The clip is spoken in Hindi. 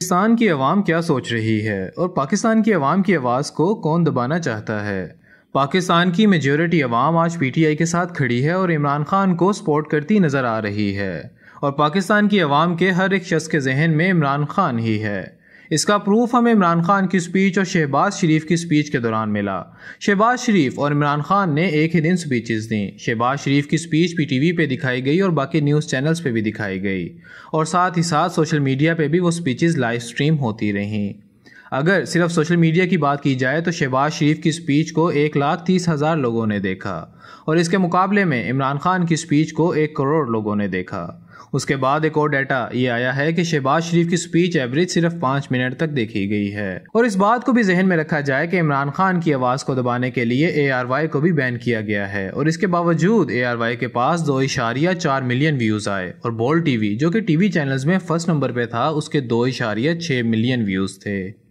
पाकिस्तान की आवाम क्या सोच रही है और पाकिस्तान की आवाम की आवाज़ को कौन दबाना चाहता है पाकिस्तान की मेजोरिटी आवाम आज पीटीआई के साथ खड़ी है और इमरान खान को सपोर्ट करती नज़र आ रही है और पाकिस्तान की आवाम के हर एक शख्स के जहन में इमरान खान ही है इसका प्रूफ हमें इमरान खान की स्पीच और शहबाज शरीफ की स्पीच के दौरान मिला शहबाज शरीफ और इमरान खान ने एक ही दिन स्पीचेस दी शहबाज शरीफ की स्पीच भी टीवी पे दिखाई गई और बाकी न्यूज़ चैनल्स पे भी दिखाई गई और साथ ही साथ सोशल मीडिया पे भी वो स्पीचेस लाइव स्ट्रीम होती रहीं अगर सिर्फ सोशल मीडिया की बात की जाए तो शहबाज शरीफ की स्पीच को एक लाख तीस हज़ार लोगों ने देखा और इसके मुकाबले में इमरान खान की स्पीच को एक करोड़ लोगों ने देखा उसके बाद एक और डाटा ये आया है कि शहबाज शरीफ की स्पीच एवरेज सिर्फ पाँच मिनट तक देखी गई है और इस बात को भी जहन में रखा जाए कि इमरान खान की आवाज़ को दबाने के लिए ए आर वाई को भी बैन किया गया है और इसके बावजूद ए आर वाई के पास दो इशारिया चार मिलियन व्यूज आए और बोल टीवी जो कि टीवी चैनल्स में फर्स्ट नंबर पे था उसके दो इशारिया छः मिलियन व्यूज थे